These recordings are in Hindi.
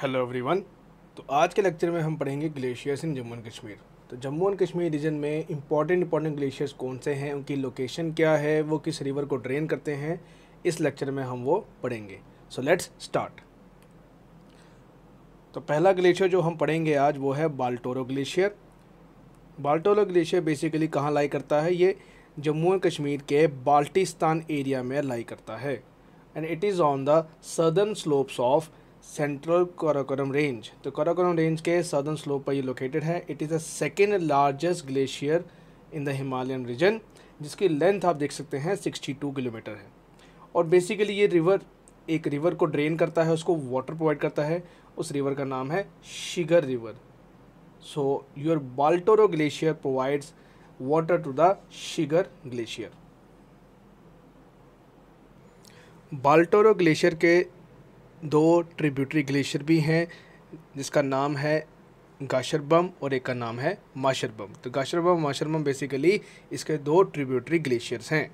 हेलो एवरीवन तो आज के लेक्चर में हम पढ़ेंगे glaciers in Jammu and Kashmir तो जम्मू एंड कश्मीर रीजन में इंपॉर्टेंट इंपॉर्टेंट ग्लेशियर्स कौन से हैं उनकी लोकेशन क्या है वो किस रिवर को ड्रेन करते हैं इस लेक्चर में हम वो पढ़ेंगे सो लेट्स स्टार्ट तो पहला ग्लेशियर जो हम पढ़ेंगे आज वो है Baltoro glacier Baltoro glacier basically कहाँ लाई करता है ये जम्मू एंड कश्मीर के बाल्टिस्तान एरिया में लाई करता है and it is on the southern slopes of central Karakoram range तो काराकोरम रेंज के सदर्न स्लोप पर ये लोकेटेड है it is the second largest glacier in the Himalayan region जिसकी लेंथ आप देख सकते हैं 62 किलोमीटर है और बेसिकली ये रिवर एक रिवर को ड्रेन करता है उसको वाटर प्रोवाइड करता है उस रिवर का नाम है Shigar river so your Baltoro glacier provides water to the Shigar glacier Baltoro glacier के दो ट्रिब्यूटरी ग्लेशियर भी हैं जिसका नाम है गाशरबम और एक का नाम है माशरबम तो गाशरबम माशरबम बेसिकली इसके दो ट्रिब्यूटरी ग्लेशियर्स हैं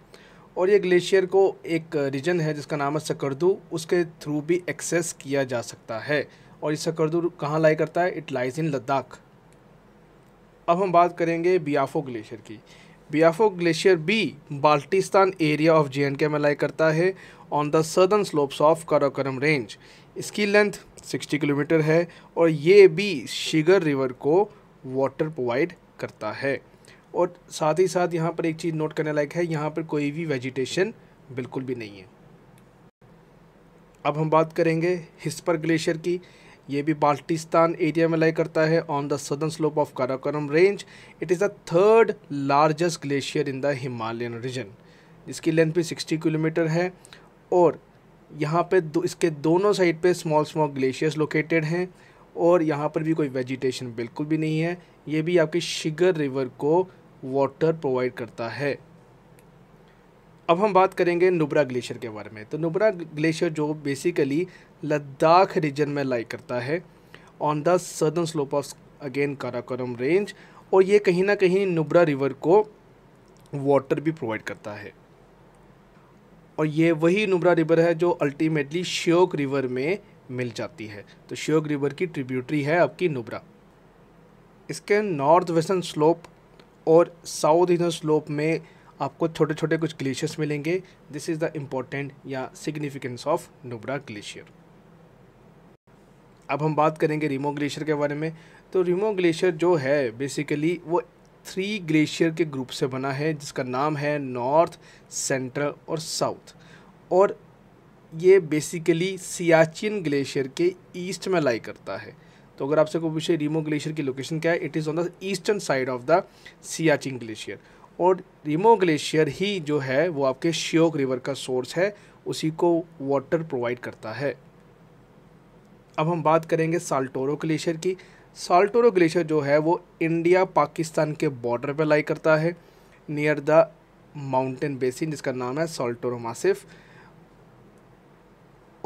और ये ग्लेशियर को एक रीजन है जिसका नाम है सकरदू उसके थ्रू भी एक्सेस किया जा सकता है और ये सकरदू कहाँ लाई करता है इट लाइज इन लद्दाख अब हम बात करेंगे बियाफो ग्लेशियर की बियाफो ग्लेशियर बी बाल्टिस्तान एरिया ऑफ जे में लाई करता है on the southern slopes of Karakoram range इसकी लेंथ 60 किलोमीटर है और ये भी शिगर रिवर को वाटर प्रोवाइड करता है और साथ ही साथ यहाँ पर एक चीज़ नोट करने लायक है यहाँ पर कोई भी वेजिटेशन बिल्कुल भी नहीं है अब हम बात करेंगे हिस्पर ग्लेशियर की ये भी बाल्टिस्तान एरिया में लाई करता है on the southern slope of Karakoram range it is the third largest glacier in the Himalayan region इसकी लेंथ भी 60 किलोमीटर है और यहाँ पे दो, इसके दोनों साइड पे स्मॉल स्मॉल ग्लेशियर्स लोकेटेड हैं और यहाँ पर भी कोई वेजिटेशन बिल्कुल भी नहीं है ये भी आपके शिगर रिवर को वाटर प्रोवाइड करता है अब हम बात करेंगे नुब्रा ग्लेशियर के बारे में तो नुब्रा ग्लेशियर जो बेसिकली लद्दाख रीजन में लाइक करता है on the southern slope of again Karakoram range और ये कहीं ना कहीं नुब्रा रिवर को वाटर भी प्रोवाइड करता है और ये वही नुब्रा रिवर है जो अल्टीमेटली श्योक रिवर में मिल जाती है तो श्योक रिवर की ट्रिब्यूटरी है आपकी नुब्रा इसके नॉर्थ वेस्टर्न स्लोप और साउथ ईस्टर्न स्लोप में आपको छोटे छोटे कुछ ग्लेशियर्स मिलेंगे दिस इज़ द इम्पोर्टेंट या सिग्निफिकेंस ऑफ नुबरा ग्लेशियर अब हम बात करेंगे रिमो ग्लेशियर के बारे में तो रिमो ग्लेशियर जो है बेसिकली वो थ्री ग्लेशियर के ग्रुप से बना है जिसका नाम है नॉर्थ सेंट्रल और साउथ और ये बेसिकली सियाचिन ग्लेशियर के ईस्ट में लाई करता है तो अगर आपसे कोई पूछे रिमो ग्लेशियर की लोकेशन क्या है it is on the eastern side of the Siachen glacier और रिमो ग्लेशियर ही जो है वो आपके श्योक रिवर का सोर्स है उसी को वाटर प्रोवाइड करता है अब हम बात करेंगे साल्टोरो ग्लेशियर की साल्टोरो ग्लेशियर जो है वो इंडिया पाकिस्तान के बॉर्डर पर लाई करता है नियर द माउंटेन बेसिन जिसका नाम है साल्टोरो मासिफ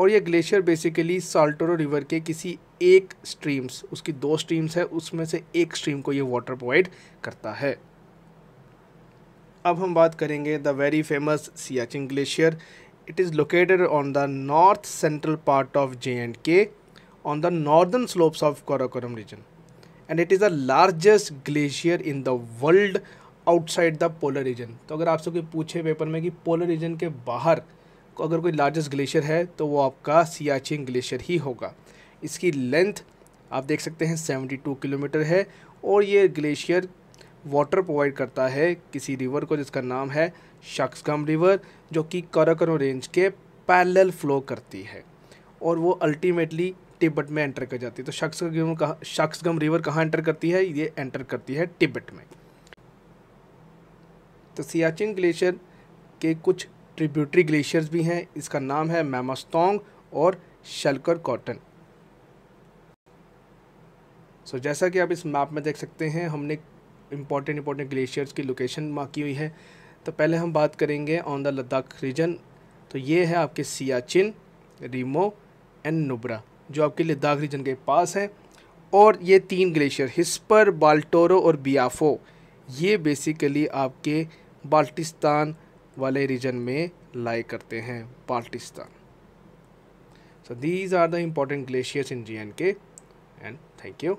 और ये ग्लेशियर बेसिकली साल्टोरो रिवर के किसी एक स्ट्रीम्स उसकी दो स्ट्रीम्स है उसमें से एक स्ट्रीम को ये वाटर प्रोवाइड करता है अब हम बात करेंगे the very famous Siachen glacier it is located on the north central part of J and K on the northern slopes of Karakoram region and it is the largest glacier in the world outside the polar region तो अगर आपसे कोई पूछे पेपर में कि पोलर रीजन के बाहर को अगर कोई लार्जेस्ट ग्लेशियर है तो वो आपका सियाचिन ग्लेशियर ही होगा इसकी लेंथ आप देख सकते हैं 72 किलोमीटर है और ये ग्लेशियर वाटर प्रोवाइड करता है किसी रिवर को जिसका नाम है शक्सगम रिवर जो कि काराकनो रेंज के पैरेलल फ्लो करती है और वो अल्टीमेटली तिब्बत में एंटर कर जाती है तो शक्सगम कहा रिवर कहाँ एंटर करती है ये एंटर करती है तिब्बत में तो सियाचिन ग्लेशियर के कुछ ट्रिब्यूटरी ग्लेशियर्स भी हैं इसका नाम है मेमास्तोंग और शलकर कॉटन सो so, जैसा कि आप इस मैप में देख सकते हैं हमने इम्पॉर्टेंट इम्पॉर्टेंट ग्लेशियर्स की लोकेशन की हुई है तो पहले हम बात करेंगे ऑन द लद्दाख रीजन तो ये है आपके सियाचिन रीमो एंड नुब्रा जो आपके लद्दाख रीजन के पास है और ये तीन ग्लेशियर हिस्पर बाल्टोरो और बियाफो ये बेसिकली आपके बाल्टिस्तान वाले रीजन में लाए करते हैं Baltistan so these are the important glaciers in G and K and thank you